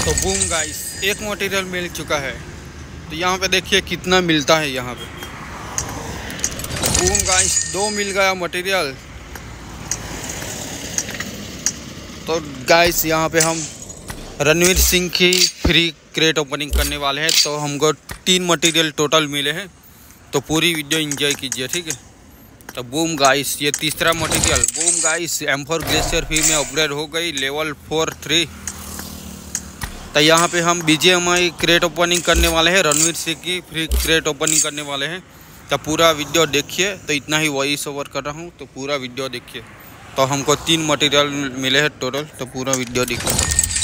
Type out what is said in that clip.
तो boom guys एक material मिल चुका है तो यहाँ पे देखिए कितना मिलता है यहाँ पे बूम गाइस दो मिल गया मटेरियल तो गाइस यहाँ पे हम रणवीर सिंह की फ्री क्रेट ओपनिंग करने वाले हैं तो हमको तीन मटेरियल टोटल मिले हैं तो पूरी वीडियो एंजॉय कीजिए ठीक है तो बूम गाइस ये तीसरा material boom guys M four glacier फी में अपग्रेड हो गई लेवल फोर थ्री तो यहाँ पे हम बी जी क्रेट ओपनिंग करने वाले हैं रणवीर सिंह की फ्री क्रेट ओपनिंग करने वाले हैं तो पूरा वीडियो देखिए तो इतना ही वॉइस ओवर कर रहा हूँ तो पूरा वीडियो देखिए तो हमको तीन मटेरियल मिले हैं टोटल तो पूरा वीडियो देखिए